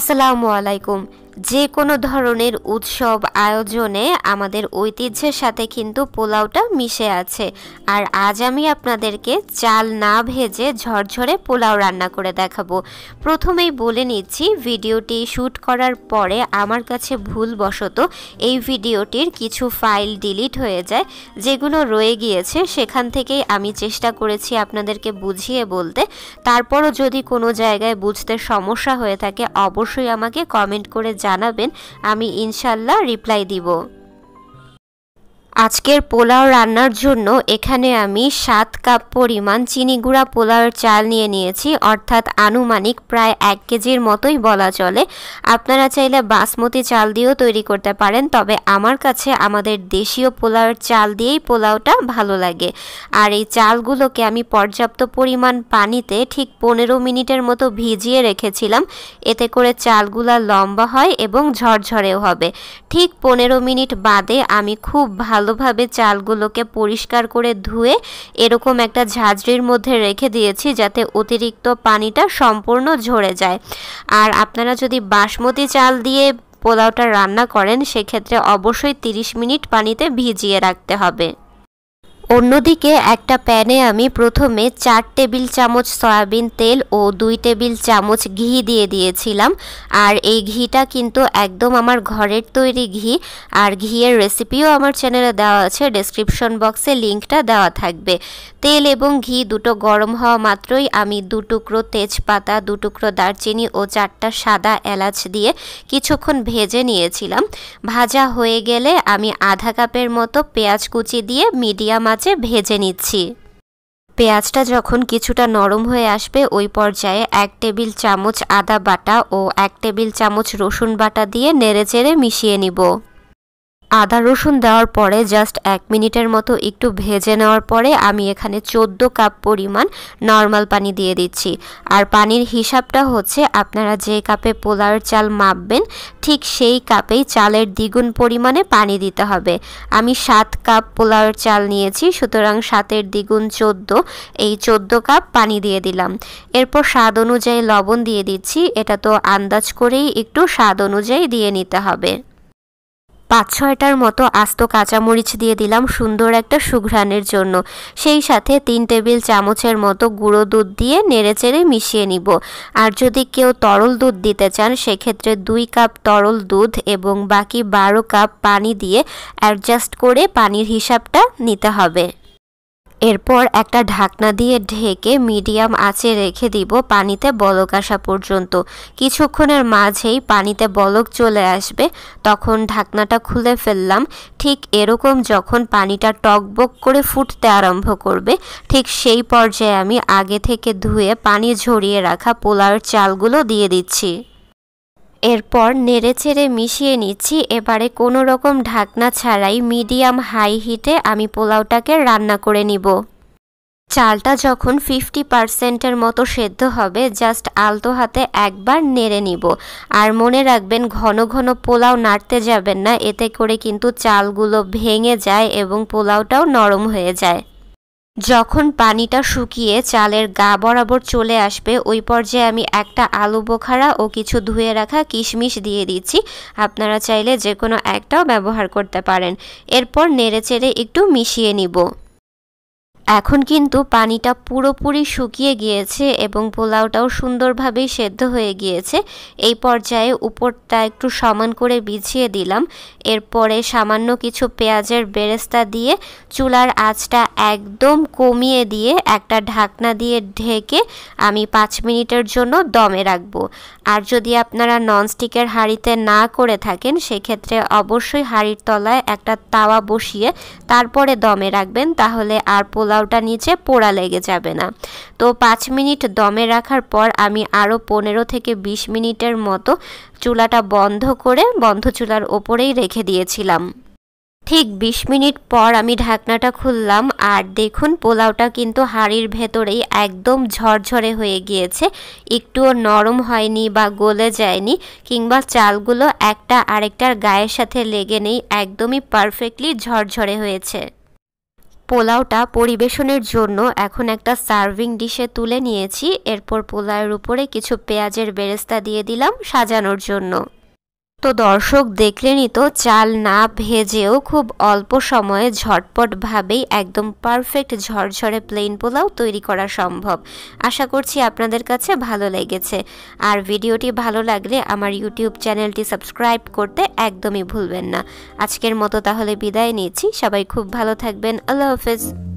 আসসালামু আলাইকুম যে কোনো ধরনের উৎসব আয়োজনে আমাদের ঐতিহ্যের সাথে কিন্তু পোলাওটা মিশে আছে আর আজ আমি আপনাদেরকে চাল না ভেজে ঝরঝরে পোলাও রান্না করে দেখাবো প্রথমেই বলে নিচ্ছি ভিডিওটি শ্যুট করার পরে আমার কাছে ভুলবশত এই ভিডিওটির কিছু ফাইল ডিলিট হয়ে যায় যেগুলো রয়ে গিয়েছে সেখান থেকেই আমি চেষ্টা করেছি আপনাদেরকে বুঝিয়ে বলতে তারপরও যদি কোনো জায়গায় বুঝতে সমস্যা হয়ে থাকে অবশ্যই আমাকে কমেন্ট করে জানাবেন জানাবেন আমি ইনশাল্লাহ রিপ্লাই দিব আজকের পোলাও রান্নার জন্য এখানে আমি সাত কাপ পরিমাণ চিনি গুঁড়া পোলাওয়ের চাল নিয়ে নিয়েছি অর্থাৎ আনুমানিক প্রায় এক কেজির মতোই বলা চলে আপনারা চাইলে বাসমতি চাল দিয়েও তৈরি করতে পারেন তবে আমার কাছে আমাদের দেশীয় পোলাওয়ের চাল দিয়েই পোলাওটা ভালো লাগে আর এই চালগুলোকে আমি পর্যাপ্ত পরিমাণ পানিতে ঠিক পনেরো মিনিটের মতো ভিজিয়ে রেখেছিলাম এতে করে চালগুলা লম্বা হয় এবং ঝরঝরেও হবে ঠিক পনেরো মিনিট বাদে আমি খুব ভালো ভালোভাবে চালগুলোকে পরিষ্কার করে ধুয়ে এরকম একটা ঝাঁঝরির মধ্যে রেখে দিয়েছি যাতে অতিরিক্ত পানিটা সম্পূর্ণ ঝরে যায় আর আপনারা যদি বাসমতি চাল দিয়ে পোলাওটা রান্না করেন সেক্ষেত্রে অবশ্যই 30 মিনিট পানিতে ভিজিয়ে রাখতে হবে অন্যদিকে একটা প্যানে আমি প্রথমে চার টেবিল চামচ সয়াবিন তেল ও দুই টেবিল চামচ ঘি দিয়ে দিয়েছিলাম আর এই ঘিটা কিন্তু একদম আমার ঘরের তৈরি ঘি আর ঘিয়ের রেসিপিও আমার চ্যানেলে দেওয়া আছে ডেসক্রিপশন বক্সে লিঙ্কটা দেওয়া থাকবে তেল এবং ঘি দুটো গরম হওয়া মাত্রই আমি দু টুকরো তেজপাতা দু টুকরো দারচিনি ও চারটা সাদা এলাচ দিয়ে কিছুক্ষণ ভেজে নিয়েছিলাম ভাজা হয়ে গেলে আমি আধা কাপের মতো পেঁয়াজ কুচি দিয়ে মিডিয়াম মাঝে ভেজে নিচ্ছি পেঁয়াজটা যখন কিছুটা নরম হয়ে আসবে ওই পর্যায়ে এক টেবিল চামচ আদা বাটা ও এক টেবিল চামচ রসুন বাটা দিয়ে নেড়ে চেড়ে মিশিয়ে নিব আদা রসুন দেওয়ার পরে জাস্ট এক মিনিটের মতো একটু ভেজে নেওয়ার পরে আমি এখানে 14 কাপ পরিমাণ নর্মাল পানি দিয়ে দিচ্ছি আর পানির হিসাবটা হচ্ছে আপনারা যে কাপে পোলার চাল মাপবেন ঠিক সেই কাপেই চালের দ্বিগুণ পরিমাণে পানি দিতে হবে আমি সাত কাপ পোলার চাল নিয়েছি সুতরাং সাতের দ্বিগুণ চোদ্দো এই চোদ্দো কাপ পানি দিয়ে দিলাম এরপর স্বাদ অনুযায়ী লবণ দিয়ে দিচ্ছি এটা তো আন্দাজ করেই একটু স্বাদ অনুযায়ী দিয়ে নিতে হবে পাঁচ ছয়টার মতো আস্ত কাঁচামরিচ দিয়ে দিলাম সুন্দর একটা সুঘ্রাণের জন্য সেই সাথে তিন টেবিল চামচের মতো গুঁড়ো দুধ দিয়ে নেড়েচেড়ে মিশিয়ে নিব আর যদি কেউ তরল দুধ দিতে চান সেক্ষেত্রে দুই কাপ তরল দুধ এবং বাকি বারো কাপ পানি দিয়ে অ্যাডজাস্ট করে পানির হিসাবটা নিতে হবে এরপর একটা ঢাকনা দিয়ে ঢেকে মিডিয়াম আঁচে রেখে দিব পানিতে বলক আসা পর্যন্ত কিছুক্ষণের মাঝেই পানিতে বলক চলে আসবে তখন ঢাকনাটা খুলে ফেললাম ঠিক এরকম যখন পানিটা টকবক করে ফুটতে আরম্ভ করবে ঠিক সেই পর্যায়ে আমি আগে থেকে ধুয়ে পানি ঝরিয়ে রাখা পোলাওয়ের চালগুলো দিয়ে দিচ্ছি এরপর নেড়ে ছেড়ে মিশিয়ে নিচ্ছি এবারে কোনো রকম ঢাকনা ছাড়াই মিডিয়াম হাই হিটে আমি পোলাওটাকে রান্না করে নিব চালটা যখন ফিফটি পারসেন্টের মতো সেদ্ধ হবে জাস্ট আলতো হাতে একবার নেড়ে নিব আর মনে রাখবেন ঘন ঘন পোলাও নাড়তে যাবেন না এতে করে কিন্তু চালগুলো ভেঙে যায় এবং পোলাওটাও নরম হয়ে যায় যখন পানিটা শুকিয়ে চালের গা বরাবর চলে আসবে ওই পর্যায়ে আমি একটা আলু বোখারা ও কিছু ধুয়ে রাখা কিশমিশ দিয়ে দিচ্ছি আপনারা চাইলে যে কোনো একটাও ব্যবহার করতে পারেন এরপর নেড়েচেড়ে একটু মিশিয়ে নিব এখন কিন্তু পানিটা পুরোপুরি শুকিয়ে গিয়েছে এবং পোলাওটাও সুন্দরভাবেই সেদ্ধ হয়ে গিয়েছে এই পর্যায়ে উপরটা একটু সমান করে বিছিয়ে দিলাম এরপরে সামান্য কিছু পেঁয়াজের বেরেস্তা দিয়ে চুলার আঁচটা একদম কমিয়ে দিয়ে একটা ঢাকনা দিয়ে ঢেকে আমি পাঁচ মিনিটের জন্য দমে রাখবো আর যদি আপনারা ননস্টিকের হাঁড়িতে না করে থাকেন সেক্ষেত্রে অবশ্যই হাঁড়ির তলায় একটা তাওয়া বসিয়ে তারপরে দমে রাখবেন তাহলে আর পোলাওটা নিচে পোড়া লেগে যাবে না তো পাঁচ মিনিট দমে রাখার পর আমি আরও পনেরো থেকে বিশ মিনিটের মতো চুলাটা বন্ধ করে বন্ধ চুলার ওপরেই রেখে দিয়েছিলাম ঠিক বিশ মিনিট পর আমি ঢাকনাটা খুললাম আর দেখুন পোলাওটা কিন্তু হাঁড়ির ভেতরেই একদম ঝরঝরে হয়ে গিয়েছে একটুও নরম হয়নি বা গলে যায়নি কিংবা চালগুলো একটা আরেকটার গায়ের সাথে লেগে নেই একদমই পারফেক্টলি ঝরঝরে হয়েছে পোলাওটা পরিবেশনের জন্য এখন একটা সার্ভিং ডিশে তুলে নিয়েছি এরপর পোলাওয়ের উপরে কিছু পেঁয়াজের বেরেস্তা দিয়ে দিলাম সাজানোর জন্য তো দর্শক দেখলেনই তো চাল না ভেজেও খুব অল্প সময়ে ঝটপটভাবেই একদম পারফেক্ট ঝরঝরে প্লেন পোলাও তৈরি করা সম্ভব আশা করছি আপনাদের কাছে ভালো লেগেছে আর ভিডিওটি ভালো লাগলে আমার ইউটিউব চ্যানেলটি সাবস্ক্রাইব করতে একদমই ভুলবেন না আজকের মতো তাহলে বিদায় নিচ্ছি সবাই খুব ভালো থাকবেন আল্লাহ হাফেজ